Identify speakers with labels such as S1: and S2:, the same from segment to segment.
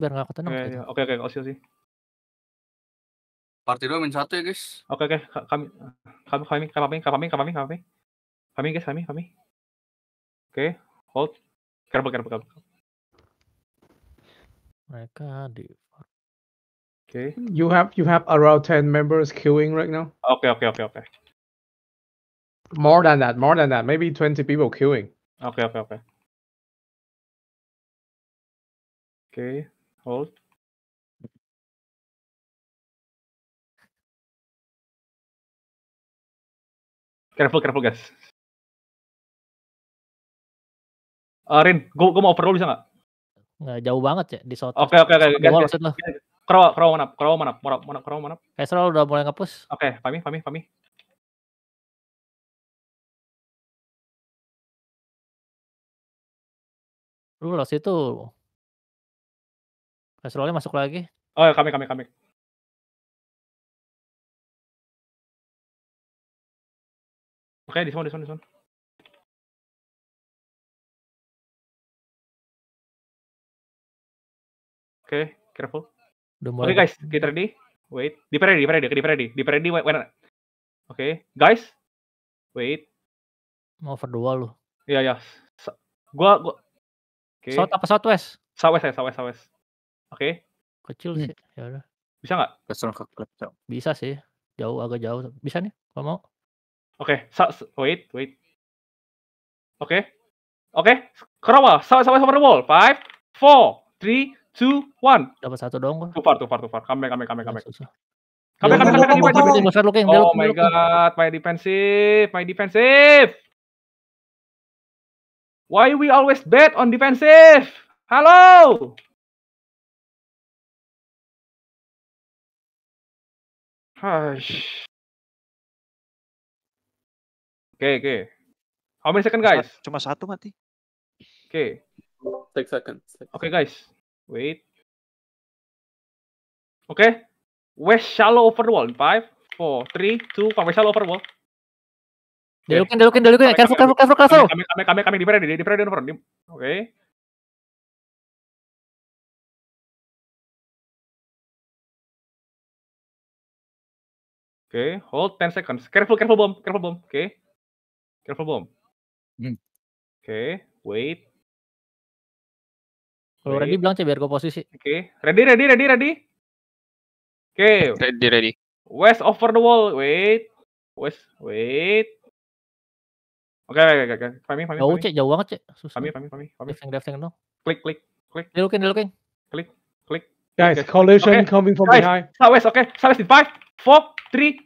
S1: biar nggak
S2: ketenang. Oke, gitu. oke, oke, oke, sih. Party 2 min 1 ya, guys. Oke, oke, kami kami kami kami kami kami kami kami guys, kami kami.
S1: Oke, hold. Kerbel, kerbel, kerbel.
S2: Mereka di Oke. Okay. You have you have around 10 members queuing right
S1: now. Oke, okay, oke, okay, oke, okay, oke. Okay. More than that, more than that. Maybe 20 people queuing. Oke, okay, oke, okay, oke. Okay. Oke. Okay. Hold. Careful, careful guys. Uh, Rin, gue gua mau overall bisa nggak? Nggak jauh banget ya di shot. Oke oke oke. Maksud lo?
S2: Krawa, krawa mana? krawa mana, manap, mana? krawa manap.
S1: Kaisra udah mulai ngepus. Oke, okay, pami, pami, pami. Lu lost itu Nasrullah masuk lagi. Oh, iya, kami kami kami. Oke, di sana, di sana, di sana. Oke, okay, careful. Oke okay, guys, get ready. Wait, di ready, di ready, di ready, di ready. Wait,
S2: Oke, okay. guys, wait. Mau over the lu. Iya yeah, ya. Yeah. Gua, gua. Oke. Okay. South apa Southwest? Southwest ya, Southwest, Southwest. Oke. Kecil sih, ya udah. Bisa nggak? Besok ke klub Bisa sih. Jauh agak jauh. Bisa nih kalau mau. Oke, okay. wait, wait. Oke. Okay. Oke, okay. Cromwell, sama-sama sama the wall. Five, four, three, two, one. Dapat satu dong. Too far, too far, too far. Kamek, kamek, kamek, kamek.
S1: come Oh my
S2: god, my defensive, my defensive.
S1: Why we always bet on defensive? Halo. Hush. Oke, oke. Okay. How many second guys? Cuma satu mati. Oke. Okay. Six second. Oke, okay, guys. Wait.
S2: Oke. Okay. West shallow over wall. 5 4
S1: 3 2 come shallow over wall. Delukin, delukin, delukin. Careful, careful, careful, careful. Kami kami kami di ready, di ready Oke. Okay, hold 10 seconds. Careful, careful bomb, careful bomb. Okay, careful bomb. Hmm. Okay, wait. Kalau ready bilang cek biar gue posisi. Oke, okay. ready, ready, ready, ready. Oke. Okay. Ready, ready. West over the wall.
S2: Wait, west, wait. Oke, okay, oke, oke. Pami, pami, Jauh cek,
S1: jauh banget cek. Susah. pami, pami. Pami, Fami. Diving, diving dong. Klik, klik, klik. dia looking.
S2: Klik, klik. Guys, collision okay. coming from guys, behind. Southwest, oke. Okay. Southwest in five, four, three,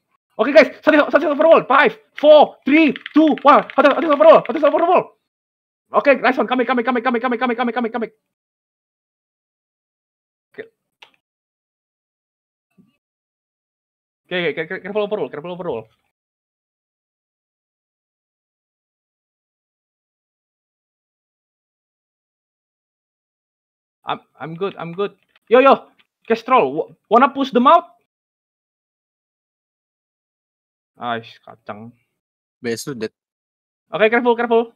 S1: Oke okay, guys, satu satu overall. Five, four, three, two, one. Satu satu overall. Satu overall. Oke, okay, Rison, kami, kami, kami, kami, kami, kami, kami, kami, kami. Oke, Oke, oke, careful overall, careful overall. I'm I'm good, I'm good. Yo yo, Kestrel, wanna push them out? Aish, ah, kacang. Best sudet. Oke, okay, careful, careful.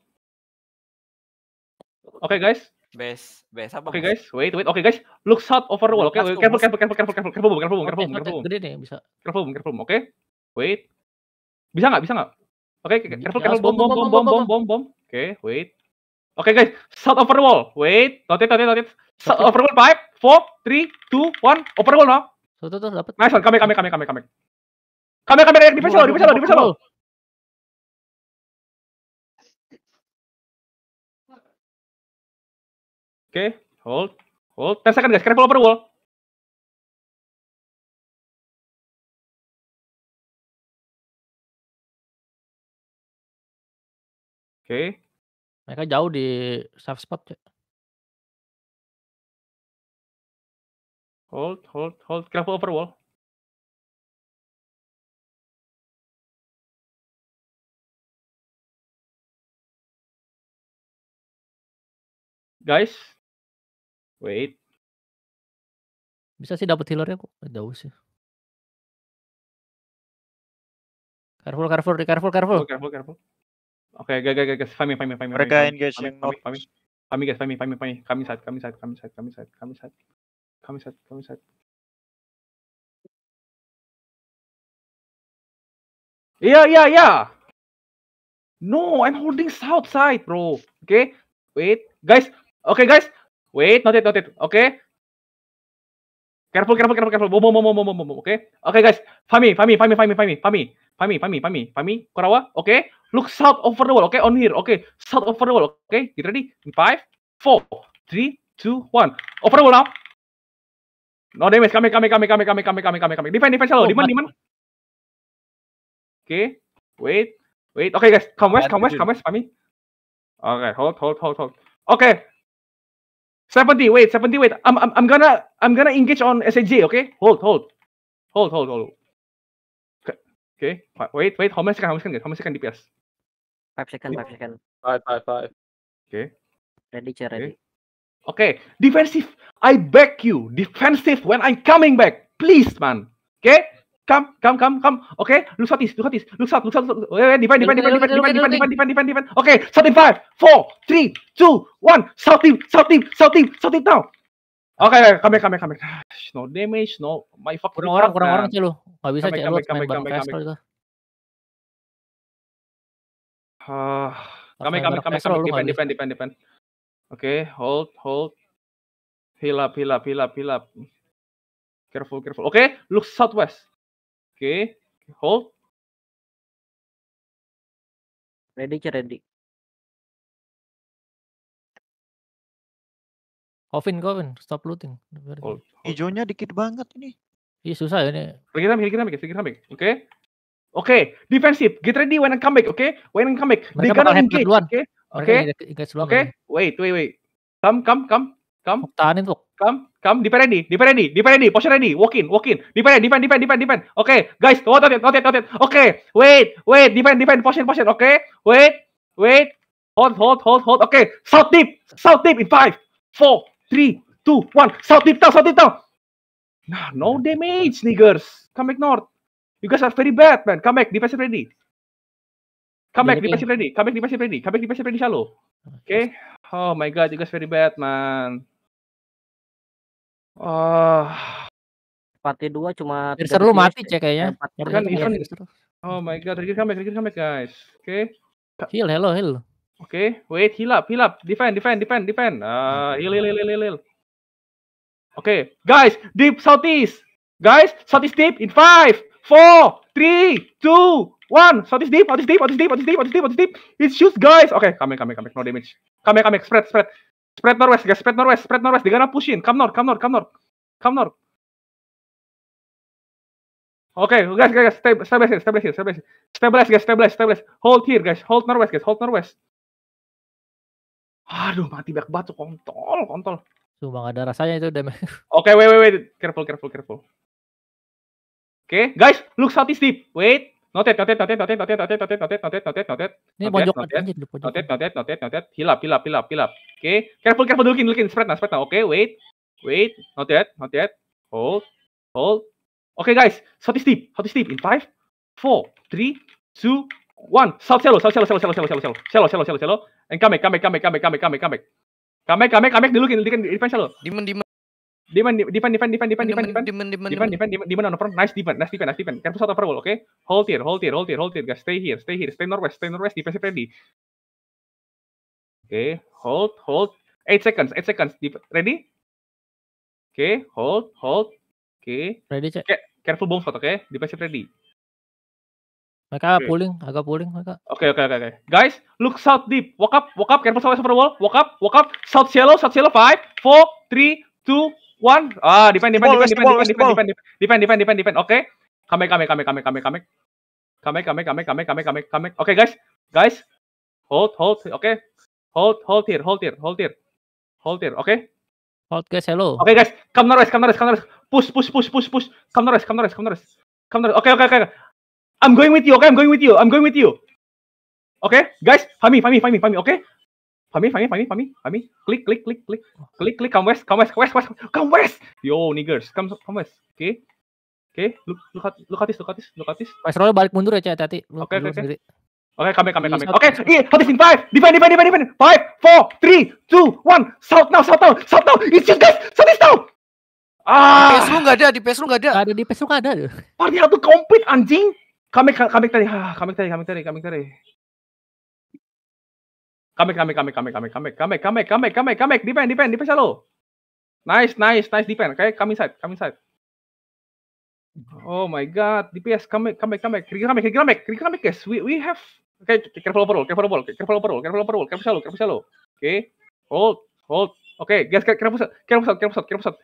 S1: Oke, okay, guys. Best,
S2: best apa? Oke, okay, guys. Wait, wait. Oke, okay, guys. Look out over the wall. Oke, okay? careful, careful, careful, careful, careful, careful, careful, careful, careful, careful, careful, careful, careful, Gede nih, bisa. Careful, careful, careful, careful, Oke. Okay? Wait. Bisa nggak? Bisa nggak? Oke, okay, careful, careful, bom, bom, bom, bom, bom, bom, bom. Oke, okay, wait. Oke, okay, guys. Shot over the wall. Wait. Notit, notit, notit. Shot over the wall. Five, four, three, two, one. Over the wall no? Tuh, tuh, tuh, Dapet. Nice one.
S1: Kami, kami, kami, kami, kami. Kamera kamera di pesel, di pesel, di pesel. Oke, hold, hold. Ten second guys, follow per wall. Oke. Mereka jauh di safe spot. Cek. Hold, hold, hold. follow per wall. guys. Wait. Bisa sih dapat healernya kok. Eh, Ada sih. Careful, careful, careful, careful. Oh, careful, careful. Oke, okay, guys, guys, guys, fami, fami, fami. Mereka engage yang fami, fami, fami, guys, fami, fami, fami. Kami saat, kami saat, kami saat, kami saat, kami saat, kami saat, kami saat. Iya, iya, iya. No, I'm holding south side, bro. Okay, wait, guys, Oke okay, guys,
S2: wait, noted, it. Oke. Okay. Careful, careful, careful, careful. Bom, bom, bom, bom, bom, bom. Oke. Okay. Oke okay, guys, Fami, Fami, Fami, Fami, Fami, Fami, Fami, Fami, Fami, Fami, Kurawa. Oke. Okay. Look south over the wall. Oke, okay. on here. Oke, okay. south over the wall. Oke, okay. Get ready? In five, four, three, two, one. Over the wall now. No damage. Kami, kami, kami, kami, kami, kami, kami, kami, kami. Defend,
S1: defend selalu. Oh, diman, diman. Oke, okay. wait, wait. Oke okay, guys, come west, come west, come west, Fami. Oke, okay. hold, hold, hold, hold. Oke, okay.
S2: 70, wait, 70, wait. I'm, I'm, I'm gonna I'm gonna engage on SAG, okay? Hold, hold. Hold, hold, hold. Okay, wait, wait. How many seconds, how many seconds, how many seconds DPS? 5 second, 5
S1: seconds. 5, 5, 5.
S2: Okay. Ready, chair, ready. okay. Okay, defensive. I beg you, defensive when I'm coming back. Please, man. Okay? come, come, come, come. Okay, look at this, look at this, look at, look wait, wait, defend, defend, defend, defend, defend, defend, defend, defend, defend, defend. Okay, South five, four, three, two, one. South team, South team, South team, South team now. Okay, okay, come kami, come come No damage, no my fuck. Kurang orang, kurang orang sih lu. Gak bisa cek lu main bareng Vestal
S1: itu. Kami, kami, kami, kami, defend, defend,
S2: defend, defend. Oke, hold, hold.
S1: Heal up, heal up, Careful, careful. Oke, okay, look southwest. Oke, okay. hold. Ready, ready. Kovin, Kovin, stop looting. Oh, Hijaunya dikit banget ini. Iya susah ya ini.
S2: Pikir kami, pikir kami, pikir kami. Oke. Okay. Oke, okay. defensive. Get ready when I come back, oke? Okay? When I come back. Mereka They engage, oke? Oke. Oke. Wait, wait, wait. Come, come, come. Come. Tahanin tuh. Come, come, di ready, di ready, di ready, posisi ready, walk in, walk in, defend, defend, defend, defend, defend. Oke, okay, guys, rotate, rotate, rotate. Oke, okay, wait, wait, defend, defend, posture, posisi. Oke, okay, wait, wait, hold, hold, hold, hold. Oke, okay. south deep, south deep in five, four, three, two, one. South deep down, south deep down. Nah, no nah, damage, nah. niggers. Come back north. You guys are very bad, man. Come back, defensive ready. Come back, defensive ready. Come back, defensive ready. Come back, defensive ready, shallow. Oke. Okay. Nah, oh my god, you guys very bad, man. Oh. Party 2 cuma Piercer lu mati cek kayaknya. Ya, kan even Oh my god, Rigir comeback, Rigir comeback guys. Oke. Okay. Heal, hello, heal. Oke, okay. wait, heal up, heal up. Defend, defend, defend, defend. Uh, heal, heal, heal, heal, heal. Oke, okay. guys, deep southeast. Guys, southeast deep in 5, 4, 3, 2, 1. Southeast deep, southeast deep, southeast deep, southeast deep, southeast deep, deep. It's shoes, guys. Okay, come back, come back, come back. No damage. Come back, come back. Spread, spread. Spread northwest, guys. Spread northwest, spread northwest. They're gonna push in. Come north, come north, come north. Come north. Okay, guys, guys, guys, stabilize here, stabilize here, stabilize here. Stabilize, guys, stabilize, stabilize. Hold here, guys. Hold Norwest, guys. Hold Norwest. Aduh, mati banyak batu. Kontol, kontol.
S1: Tuh, bang, ada rasanya itu damage. Oke, okay, wait, wait, wait. Careful, careful, careful.
S2: Oke, okay. guys, look southeast deep. Wait notet notet notet notet notet notet notet notet notet notet notet notet notet notet notet notet hilap hilap hilap hilap oke careful careful dulukin dulukin spread nah spread nah oke wait wait notet notet hold hold oke guys satu step satu step in five four three two one shout shallow shout shallow shallow shallow shallow shallow shallow shallow shallow shallow and come back come back come back come back come back come back come back come back come back dulukin dulukin defense shallow dimen dimen Defend, defend, defend, defend, defend, defend, defend, defend, defend, defend, defend, defend, on front. Nice defend, nice defend, nice defend. Campus out of roll, okay? Hold here, hold here, hold here, hold here, guys. Stay here, stay here, stay northwest, stay northwest, defensive ready. Okay, hold, hold. Eight seconds, eight seconds. Ready? Okay, hold, hold. Okay.
S1: Ready, cek. Careful bomb
S2: spot, okay? Defensive ready. Mereka okay. pulling, agak pulling mereka. Oke okay, oke okay, oke okay, oke. Guys, look south deep. Walk up, walk up, careful south over wall. Walk up, walk up. South shallow, south shallow. Five, four, three, two, one. Ah, defend, defend, defend, defend, defend, defend, defend, defend, defend, defend. Oke. Kame, kame, kame, kame, kame, kame. Kame, kame, kame, kame, kame, kame, kame. Oke, guys. Guys. Hold, hold. Oke. Hold, hold here, hold here, hold here. Hold here, oke. Hold guys, hello. Oke, guys. Come north, come north, come north. Push, push, push, push, push. Come north, come north, come north. Come north. Oke, oke, oke. I'm going with you, okay, I'm going with you. I'm going with you. Oke, guys. Fami, Fami, Fami, Fami. Oke. Fami, Fami, Fami, Fami, Fami, klik, klik, klik, klik, klik, klik, come west, come west, come west, come west, yo niggers, come, come west, oke, okay. oke, okay. lu, lu, lu katis, lu katis, lu katis, Mas Rolo balik mundur aja, ya, hati-hati, oke, oke, oke, oke, kami, kami, kami, oke, iya, katis in five, defend, defend, defend, defend, five, four, three, two, one, south now, south now, south now, it's just guys, south is now, ah, di PS lu nggak ada, di PS lu nggak ada, ada di PS lu nggak ada, party satu komplit anjing, kami, kami tadi, ah, kami tadi, kami tadi, kami tadi, Comeback, comeback, comeback, comeback, comeback, comeback, comeback, comeback, comeback, comeback, defend, defend, defend shallow. Nice, nice, nice defend. Kayak kami side, kami side. Oh my god, DPS kami kami kami Kiri kami kiri kami kiri kami guys. We we have Okay, careful overall, careful overall, careful overall, careful overall, careful shallow, careful shallow. oke hold, hold. Oke, okay, guys, careful shot, careful shot, careful shot, careful shot.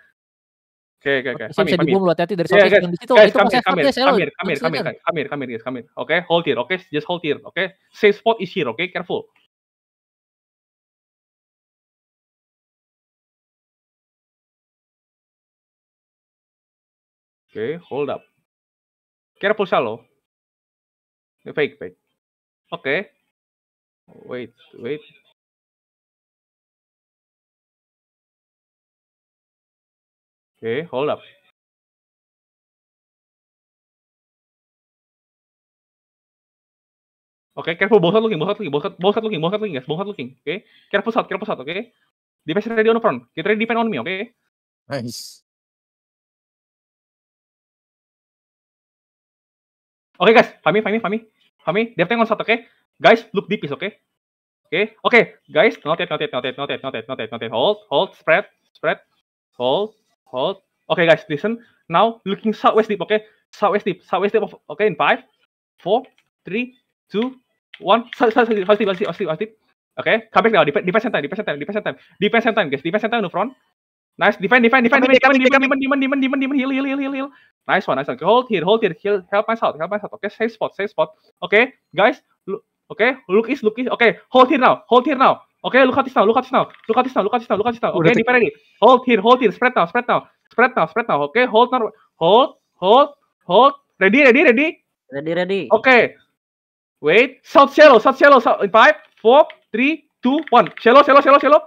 S2: Oke, oke, oke. Sam bisa dibom loh, hati-hati dari yeah, guys, di situ. itu kamir, kamir, kamir, kamir, kamir, kamir, kamir, kamir,
S1: kamir, kamir, kamir. Oke, hold here, oke, okay? just hold here, oke. Okay? Safe spot is here, oke, okay? careful. Okay, hold up. Kira Careful shallow. Fake, fake. Okay. Wait, wait. Okay, hold up. Oke, okay, careful bosat looking, bosat looking, ball bosat looking, bosat looking, guys, bosat looking. Oke, okay? careful shot, careful shot, oke. Okay? Defense ready on front. Get ready defend on me, oke. Okay? Nice. Oke okay, guys, Fami, Fami, Fami, Fami, dia tengok satu, oke? Guys, look
S2: deep oke? Okay? Oke, okay? oke, okay, guys, notet, notet, notet, notet, notet, notet, notet, hold, hold, spread, spread, hold, hold. Oke okay, guys, listen. Now looking southwest deep, oke? Okay? Southwest deep, southwest deep, oke? Okay, in five, four, three, two, one. Southwest deep, southwest deep, southwest deep, south, south, Oke, okay? come back now. Defense, south, time, defense time, defense time, defense time, guys. Defense time, no front. Nice, defend, defend, defend, defend, defend, defend, defend, defend, defend, defend, defend, heal, heal, heal, heal, heal. Nice one, nice one. Hold here, hold here, heal, help my out, help my out. Okay, safe spot, safe spot. Okay, guys, look, okay, look is, look is. Okay, hold here now, hold here now. Okay, look at this now, look at this now, look at this now, look at this now, look at this now. Okay, defend ready. Hold here, hold here, spread now, spread now, spread now, spread now. Okay, hold now, hold, hold, hold. Ready, ready, ready. Ready, ready. Okay. Wait, south shallow, south shallow, south. Five, four, three, two, one. Shallow, shallow, shallow, shallow.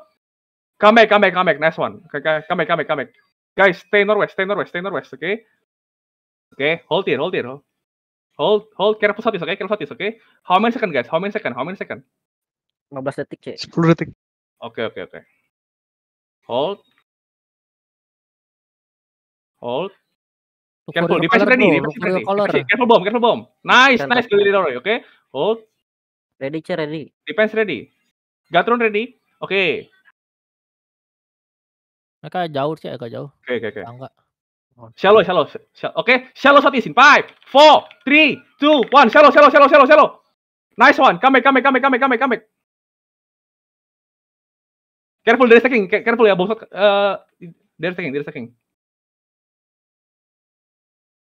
S2: Come back, come back, come back. next one. Come back, come back, come back. Guys, stay northwest, stay northwest, stay northwest, okay? Okay, hold it, hold it, Hold, hold, hold. careful satis, okay? Careful satis, okay? How many second, guys? How many second? How many second?
S1: 15 detik, Cek. 10 detik. Oke, okay, oke, okay, oke. Okay. Hold. Hold. Careful, di pasir ready, di ready. Careful bomb, careful bomb. Nice, nice, Gilly Leroy, oke? Hold. Ready, Cek,
S2: ready. Defense ready. Gatron ready. Oke, okay. Mereka jauh sih, agak jauh. Oke, oke, oke. Enggak. Oh, shallow, shallow, shallow. Oke, shallow shot is in 5, 4, 3, 2, 1. Shallow, shallow, shallow, shallow, shallow. Nice one. Come back, come back, come back, come
S1: back, come back, come back. Careful, dari stacking. Careful ya, bosot. Uh, dari stacking, dari stacking.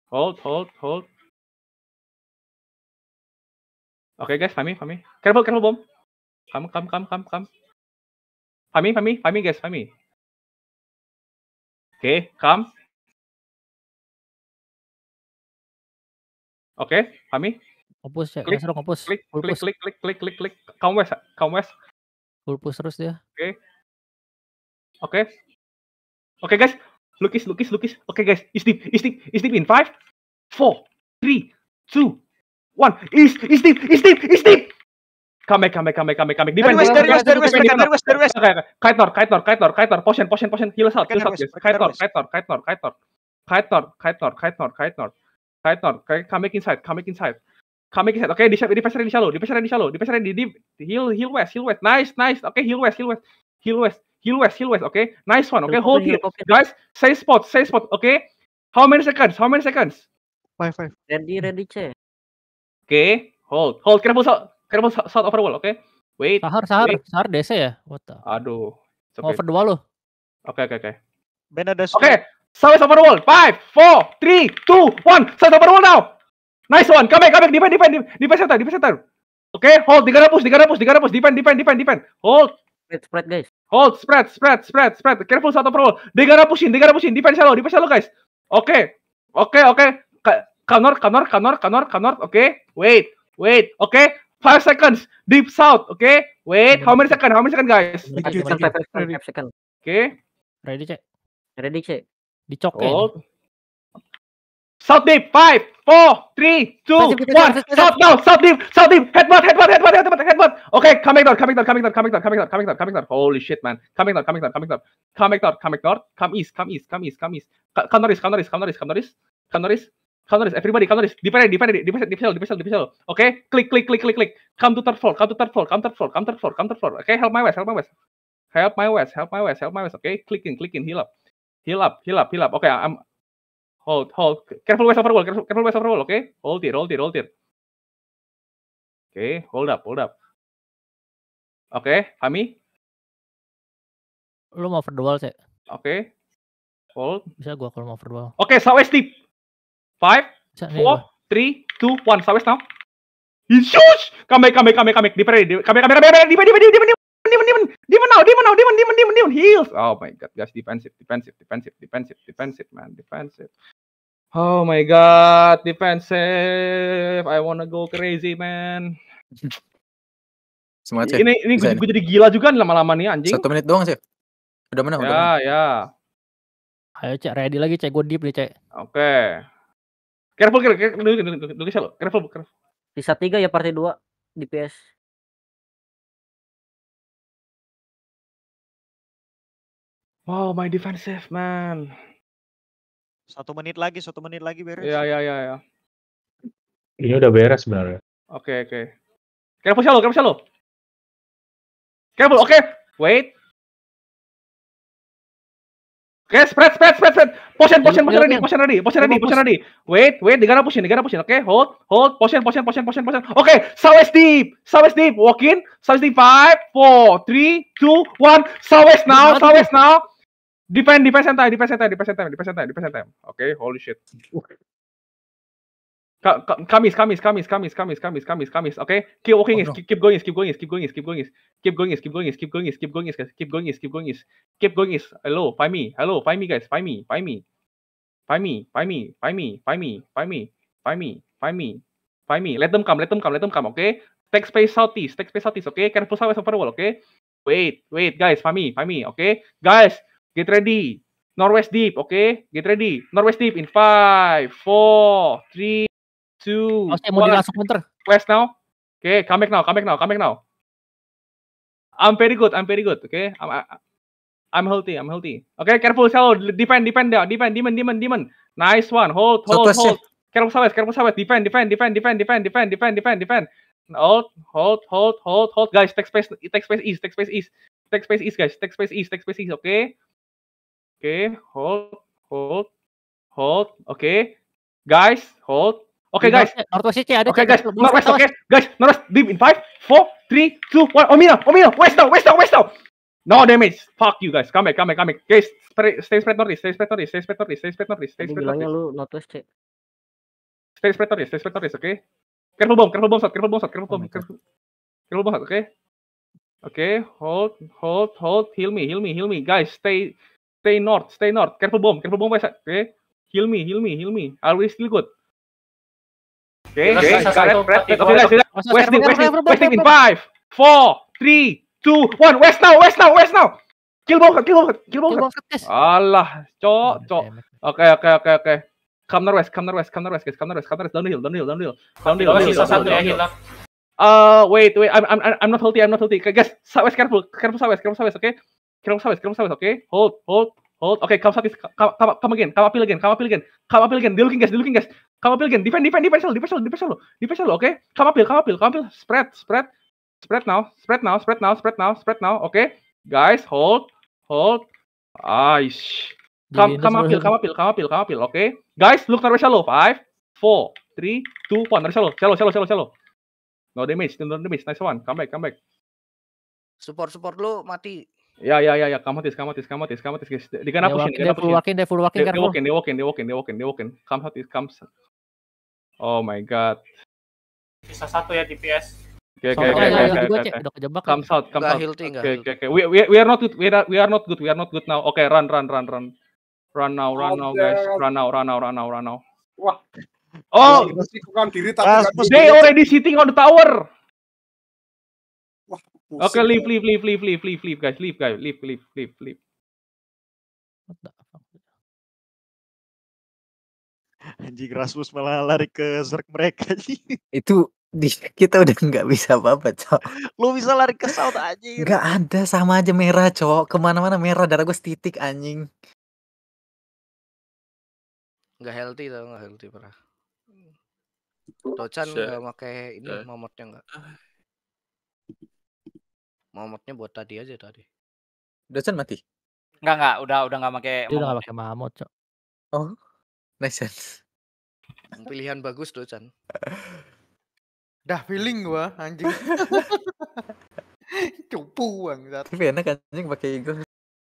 S1: Hold, hold, hold. Oke okay, guys, Fami, Fami. Careful, careful, bom. Come, come, come, come, come. Fami, Fami, Fami guys, Fami. Oke, okay, come. Oke, okay, kami. Hapus ya, klik, klik, hapus. Klik, klik, klik, klik, klik, klik, klik.
S2: Kamu wes, kamu wes. terus dia. Oke. Okay. Oke. Okay. Oke okay, guys, lukis, lukis, lukis. Oke okay, guys, istip, istip, istip in five, four, three, two, one. Istip, istip, istip, istip comeback comeback comeback comeback comeback
S1: defense dari west dari west dari
S2: west dari west dari west kaitor kaitor kaitor kaitor potion potion potion heal out heal out kaitor kaitor kaitor kaitor kaitor kaitor kaitor kaitor kaitor comeback inside comeback inside comeback inside oke di di pasar di shallow di pasar di shallow di pasar di heal heal west heal west nice nice oke heal west heal west heal west heal west heal west oke nice one oke hold here guys say spot say spot oke how many seconds how many seconds five five ready ready c oke hold hold careful Kerbal South Overworld, oke? Okay? Wait. Sahar, Sahar, wait. Sahar DC ya? What the? Aduh. Mau overdua lo. Oke, okay, oke, okay, oke. Okay. Ben ada Oke. Okay. South Five, 5 4 3 2 1. South Overworld now. Nice one. Come back, come back. Defend, defend, defend center, defend center. Oke, okay, hold, digana push, digana push, digana push, defend, defend, defend, defend. Hold. Spread, spread, guys. Hold, spread, spread, spread, spread. Careful satu overwall. Digana pushin, digana pushin, defend shallow, defend shallow, guys. Oke. Okay. Oke, okay, oke. Okay. Kanor, kanor, kanor, kanor, kanor. Oke. Okay. Wait, wait. Oke. Okay. Five seconds. Deep South. Okay. Wait. How many seconds? How many seconds, guys? 5 seconds Five seconds. Okay. Ready, cek. Ready, cek.
S1: Dicokin. oh.
S2: South deep. 5 4 3 2 1 South now. South deep. South deep. Headbutt. Headbutt. Headbutt. Headbutt. Headbutt. Okay. Coming down. Coming down. Coming down. Coming down. Coming down. Coming down. Coming down. Holy shit, man. Coming down. Coming down. Coming down. Coming down. Coming down. Come east. Come east. Come east. Come east. Come east. Come east. Come east. Come north Come northeast. Come this, everybody, come to this. Di parade, di parade, di parade, di parade, di parade, di parade. Oke, klik, klik, klik, klik, klik. Come to third floor, come to third floor, come third floor, come third floor, come third floor. Oke, okay? help my west, help my west. Help my west, help my west, help my west. Oke, okay? clicking, clicking, heal up. Heal up, heal up, heal up. Oke, okay, I'm... Hold, hold. Careful west over wall, careful, careful
S1: west over wall, oke? Okay? Hold it, hold it, hold it. Oke, okay, hold up, hold up. Oke, okay, Hami? Lu mau over the wall, Oke. Okay. Hold. Bisa gua kalau mau over the wall. Oke, okay, southwest deep. Five,
S2: four, three, two, one. now. Come back, come back, come back, come back. come back, come back, come back. now, now, Oh my god, guys, defensive, defensive, defensive, defensive, defensive, man, defensive. Oh my god, defensive. I wanna go crazy, man.
S1: Semangat, Ini, ini gue, gue
S2: jadi gila juga lama-lama nih, anjing. Satu menit
S1: doang, Udah menang, ya, udah menang.
S2: ya. Ayo, Cek. Ready lagi, Cek. Gue deep nih, Cek. Oke. Okay. Careful,
S1: careful, careful, careful, lo. Careful, careful. Sisa tiga ya partai dua di PS. Wow, my defensive man. Satu menit lagi, satu menit lagi beres. Ya, ya, ya, ya. Ini udah beres sebenarnya. Oke, okay, oke. Okay. Careful shallow, careful shallow. Careful, oke. Okay. Wait. Oke, okay, spread, spread, spread, spread. Potion potion potion ready, potion ready, potion ready, potion ready. Wait, wait, negara
S2: potion, negara potion? Oke, okay, hold, hold, potion potion potion potion potion. Oke, okay, southwest deep, southwest deep, walk in, southwest deep, five, four, three, two, one, southwest now, southwest now. Defend, defend center, defend center, defend center, defend center, defend center. Oke, okay, holy shit. Kamis, Kamis, Kamis, Kamis, Kamis, Kamis, Kamis, Kamis. Oke, keep going, oh, no. keep going, keep going, keep going, keep going, keep going, keep going, keep going, keep going, keep going, keep going, keep going. Hello, find me, hello, find me, guys, find me, find me, find me, find me, find me, find me, find me, find me, find me, find me. Let them come, let them come, let them come. Okay, take space southeast, take space southeast. Okay, careful southwest of wall, Okay, wait, wait, guys, find me, find me. Okay, guys, get ready. Northwest deep. Okay, get ready. Northwest deep in five, four, three two. Oh, mau langsung bentar. Quest now. Okay, come back now, come back now, come back now. I'm very good, I'm very good. Okay, I'm I'm healthy, I'm healthy. Okay, careful shallow, defend, defend, defend, demon, demon, demon. Nice one, hold, hold, hold. Careful sawes, careful sawes, defend, defend, defend, defend, defend, defend, defend, defend, defend. Hold, hold, hold, hold, hold, guys. Take space, take space east, take space east, take space east, guys. Take space east, take space east. Okay, okay, hold, hold, hold. Okay, guys, hold, Oke guys.
S1: Northwest sih ada. Oke guys. guys. West oke.
S2: Guys, Northwest deep in 5 4 3 2 1. Omino, Omino, west out, west out, west out. No damage. Fuck you guys. Come back, come back, come back. Guys, stay spread northeast, stay spread northeast, stay spread northeast, stay spread northeast, stay spread northeast. Bilangnya lu Northwest C. Stay spread northeast, stay spread northeast, oke. Okay? Careful bomb, careful bomb careful bomb careful oh bomb, careful. bomb oke. Okay? Oke, hold, hold, hold, heal me, heal me, heal me, guys. Stay, stay north, stay north. Careful bomb, careful bomb west. Oke, heal me, heal me, heal me. Are we still good?
S1: Okay, okay. oke, Oke, guys, Westing, Westing, come in 5,
S2: 4, 3, 2, 1. West now, West now, West now. Kill bongkat, kill bongkat, kill bongkat. Alah, cok, cok. Oke, oke, oke, oke. Come northwest, come northwest, come northwest, guys, come northwest, come northwest. Downhill, downhill, downhill, downhill. Sisa satu ya hilang. Uh, wait, wait. I'm, I'm, I'm not healthy. I'm not healthy. Guys, southwest, careful, careful southwest, careful oke, Okay, careful southwest, careful oke, Okay, hold, hold, hold. Okay, come southeast. Come, come, come again. Come come again. Come again. Come come again. They're looking, guys. They're looking, guys. Kamu gen, defend, defend, defend, defend, defend defend, defend selalu, defend oke? Kamu pilih, kamu pilih, kamu pilih, spread, spread, spread now, spread now, spread now, spread now, spread now, oke? Guys, hold, hold, aish. Come, come kamu come kamu come kamu come oke? Guys, look taruh shallow, 5, 4, 3, 2, 1, shallow, shallow, shallow, shallow, shallow. No damage, no damage, nice one, come back, come back. Support, support lu mati. Ya ya ya ya, kamu mati, kamu mati, kamu mati, kamu tis, guys. Di kan aku sini, dia full walking, dia full walking, dia walking, dia walking, dia walking, dia walking, dia walking. Come hot, Oh my god. Bisa satu ya DPS. Oke oke oke oke. Udah kejebak. Come out, come out. Oke oke oke. We we are not good. We are we are not good. We are not good now. Oke, okay, run run run run. Run now, run now guys. Run now, run now, run now, run now. Wah. Oh, kan diri tapi ah, kan they already
S1: sitting on the tower. Oke, okay, leave, leave, leave, leave, leave, leave, leave, guys, leave, guys, leave, leave, leave, leave. anjing Rasmus malah lari ke zerk mereka sih itu di, kita udah nggak bisa apa-apa cok lu bisa lari ke south anjing nggak
S2: ada sama aja merah cok kemana-mana merah darah gue setitik anjing
S1: nggak healthy tau nggak healthy parah hmm. Tocan nggak pakai ini
S2: momotnya nggak momotnya buat tadi aja tadi Tocan mati Enggak enggak, udah udah
S1: enggak pakai. udah enggak pakai ya. mamot, Cok. Oh. Nice sense. Pilihan bagus tuh Chan. Dah feeling gua anjing. Cupu banget. Tapi enak anjing pakai itu.